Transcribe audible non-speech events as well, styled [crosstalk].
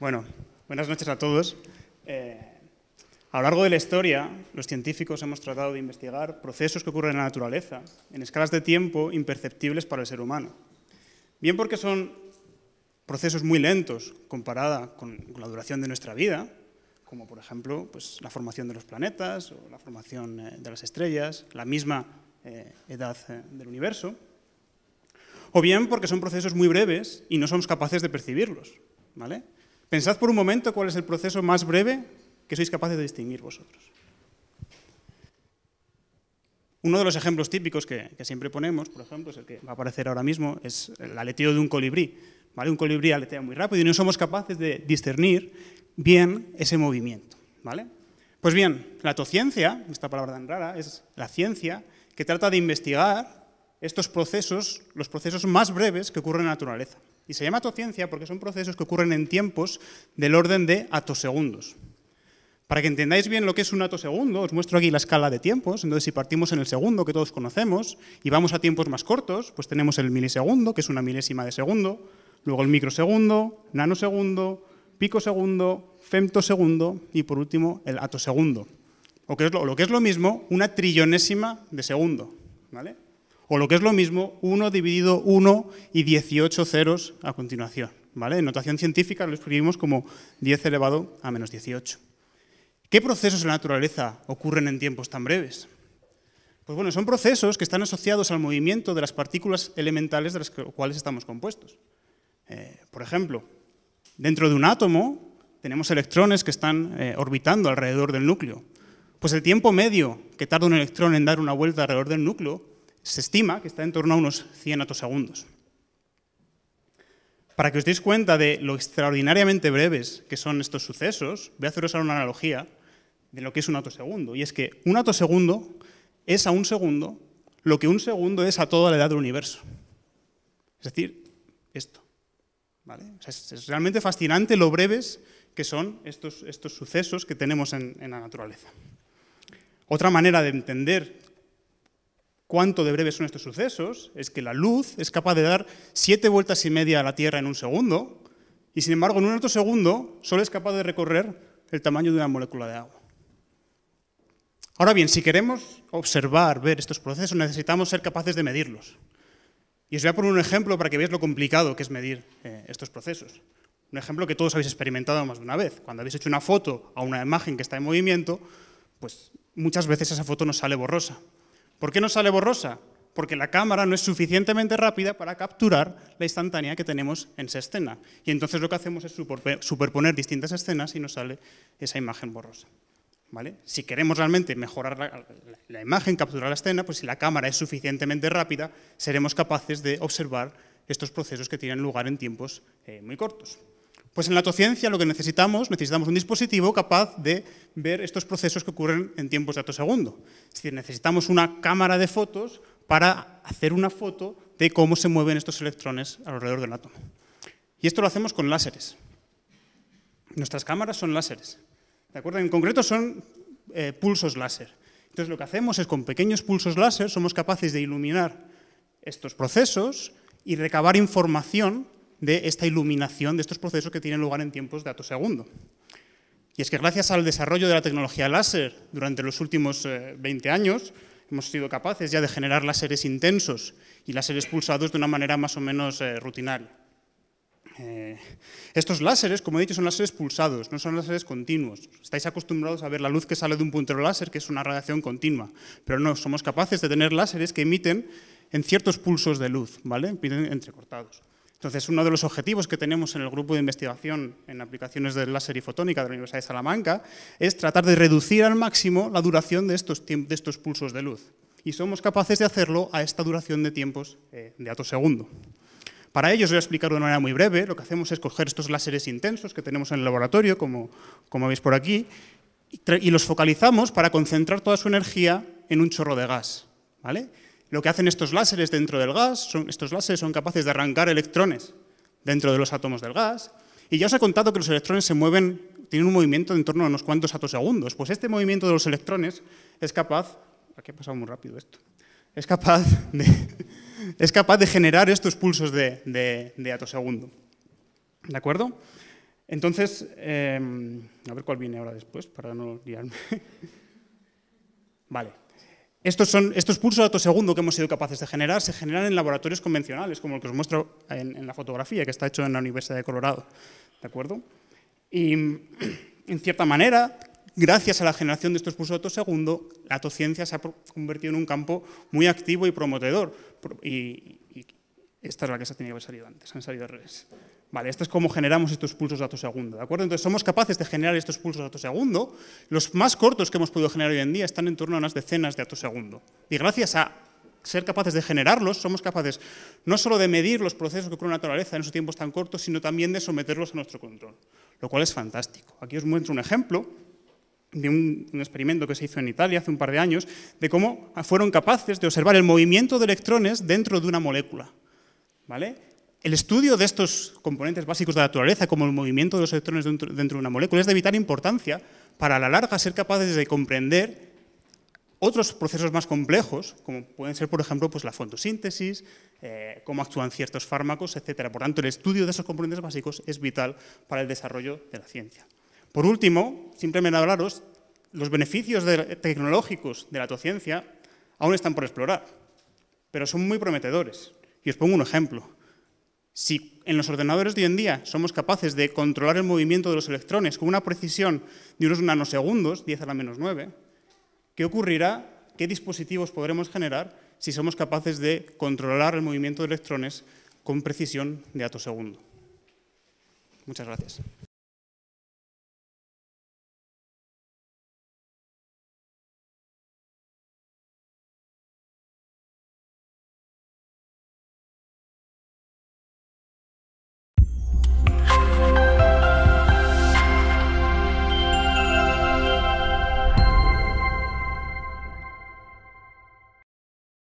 Bueno, buenas noches a todos. Eh, a lo largo de la historia, los científicos hemos tratado de investigar procesos que ocurren en la naturaleza en escalas de tiempo imperceptibles para el ser humano. Bien porque son procesos muy lentos comparada con la duración de nuestra vida, como por ejemplo pues, la formación de los planetas o la formación eh, de las estrellas, la misma eh, edad del universo, o bien porque son procesos muy breves y no somos capaces de percibirlos. ¿vale? Pensad por un momento cuál es el proceso más breve que sois capaces de distinguir vosotros. Uno de los ejemplos típicos que, siempre ponemos, por ejemplo, es el que va a aparecer ahora mismo, es el aleteo de un colibrí. ¿vale? Un colibrí aletea muy rápido y no somos capaces de discernir bien ese movimiento. ¿vale? Pues bien, la tociencia, esta palabra tan rara, es la ciencia que trata de investigar estos procesos, los procesos más breves que ocurren en la naturaleza. Y se llama atociencia porque son procesos que ocurren en tiempos del orden de atosegundos. Para que entendáis bien lo que es un atosegundo, os muestro aquí la escala de tiempos. Entonces, si partimos en el segundo, que todos conocemos, y vamos a tiempos más cortos, pues tenemos el milisegundo, que es una milésima de segundo, luego el microsegundo, nanosegundo, picosegundo, femtosegundo y por último el atosegundo. O que es lo, que es lo mismo, una trillonésima de segundo. ¿vale? o lo que es lo mismo, 1 dividido 1 y 18 ceros a continuación. ¿vale? En notación científica lo escribimos como 10 elevado a menos 18. ¿Qué procesos en la naturaleza ocurren en tiempos tan breves? Pues bueno, son procesos que están asociados al movimiento de las partículas elementales de las cuales estamos compuestos. Eh, por ejemplo, dentro de un átomo tenemos electrones que están eh, orbitando alrededor del núcleo. Pues el tiempo medio que tarda un electrón en dar una vuelta alrededor del núcleo se estima que está en torno a unos 100 atosegundos. Para que os deis cuenta de lo extraordinariamente breves que son estos sucesos, voy a haceros ahora una analogía de lo que es un atosegundo. Y es que un atosegundo es a un segundo lo que un segundo es a toda la edad del universo. Es decir, esto. ¿vale? es, realmente fascinante lo breves que son estos, estos sucesos que tenemos en, en la naturaleza. Otra manera de entender cuánto de breves son estos sucesos, es que la luz es capaz de dar siete vueltas y media a la Tierra en un segundo, y sin embargo en un otro segundo solo es capaz de recorrer el tamaño de una molécula de agua. Ahora bien, si queremos observar, ver estos procesos, necesitamos ser capaces de medirlos. Y os voy a poner un ejemplo para que veáis lo complicado que es medir eh, estos procesos. Un ejemplo que todos habéis experimentado más de una vez. Cuando habéis hecho una foto a una imagen que está en movimiento, pues muchas veces esa foto nos sale borrosa. ¿Por qué no sale borrosa? Porque la cámara no es suficientemente rápida para capturar la instantánea que tenemos en esa escena. Y entonces lo que hacemos es superponer distintas escenas y nos sale esa imagen borrosa. ¿Vale? Si queremos realmente mejorar la, imagen, capturar la escena, pues si la cámara es suficientemente rápida, seremos capaces de observar estos procesos que tienen lugar en tiempos eh, muy cortos. Pues en la autociencia lo que necesitamos, necesitamos un dispositivo capaz de ver estos procesos que ocurren en tiempos de datos segundo. Es decir, necesitamos una cámara de fotos para hacer una foto de cómo se mueven estos electrones alrededor del átomo. Y esto lo hacemos con láseres. Nuestras cámaras son láseres. ¿De acuerdo? En concreto son eh, pulsos láser. Entonces lo que hacemos es con pequeños pulsos láser somos capaces de iluminar estos procesos y recabar información de esta iluminación de estos procesos que tienen lugar en tiempos de dato segundo. Y es que gracias al desarrollo de la tecnología láser durante los últimos 20 eh, años, hemos sido capaces ya de generar láseres intensos y láseres pulsados de una manera más o menos eh, rutinaria. Eh, estos láseres, como he dicho, son láseres pulsados, no son láseres continuos. Estáis acostumbrados a ver la luz que sale de un puntero láser, que es una radiación continua, pero no, somos capaces de tener láseres que emiten en ciertos pulsos de luz, ¿vale? Emiten entrecortados. Entonces, uno de los objetivos que tenemos en el grupo de investigación en aplicaciones de láser y fotónica de la Universidad de Salamanca es tratar de reducir al máximo la duración de estos, de estos pulsos de luz. Y somos capaces de hacerlo a esta duración de tiempos eh, de ato segundo. Para ello, os voy a explicar de una manera muy breve. Lo que hacemos es coger estos láseres intensos que tenemos en el laboratorio, como, veis por aquí, y, y los focalizamos para concentrar toda su energía en un chorro de gas. ¿vale? Lo que hacen estos láseres dentro del gas, son, estos láseres son capaces de arrancar electrones dentro de los átomos del gas. Y ya os he contado que los electrones se mueven, tienen un movimiento de en torno a unos cuantos atosegundos. Pues este movimiento de los electrones es capaz, aquí ha pasado muy rápido esto, es capaz de, [laughs] es capaz de generar estos pulsos de, de, de atosegundo. ¿De acuerdo? Entonces, em, a ver cuál viene ahora después, para no liarme. [laughs] vale. Estos, son, estos pulsos de segundo que hemos sido capaces de generar se generan en laboratorios convencionales, como el que os muestro en, la fotografía, que está hecho en la Universidad de Colorado. ¿De acuerdo? Y, en cierta manera, gracias a la generación de estos pulsos de segundo la autociencia se ha convertido en un campo muy activo y prometedor. Y, y esta es la que se ha tenido que haber salido antes, han salido al revés. Vale, esto es cómo generamos estos pulsos de segundo, ¿de acuerdo? Entonces somos capaces de generar estos pulsos de de segundo. Los más cortos que hemos podido generar hoy en día están en torno a unas decenas de datos segundo. Y gracias a ser capaces de generarlos, somos capaces no solo de medir los procesos que ocurren en la naturaleza en esos tiempos tan cortos, sino también de someterlos a nuestro control, lo cual es fantástico. Aquí os muestro un ejemplo de un, experimento que se hizo en Italia hace un par de años, de cómo fueron capaces de observar el movimiento de electrones dentro de una molécula. ¿Vale? El estudio de estos componentes básicos de la naturaleza, como el movimiento de los electrones dentro, de una molécula, es de vital importancia para a la larga ser capaces de comprender otros procesos más complejos, como pueden ser, por ejemplo, pues la fotosíntesis, eh, cómo actúan ciertos fármacos, etc. Por tanto, el estudio de esos componentes básicos es vital para el desarrollo de la ciencia. Por último, simplemente hablaros, los beneficios tecnológicos de la autociencia aún están por explorar, pero son muy prometedores. Y os pongo un ejemplo. Si en los ordenadores de hoy en día somos capaces de controlar el movimiento de los electrones con una precisión de unos nanosegundos, 10 a la menos 9, ¿qué ocurrirá? ¿Qué dispositivos podremos generar si somos capaces de controlar el movimiento de electrones con precisión de atosegundo? Muchas gracias.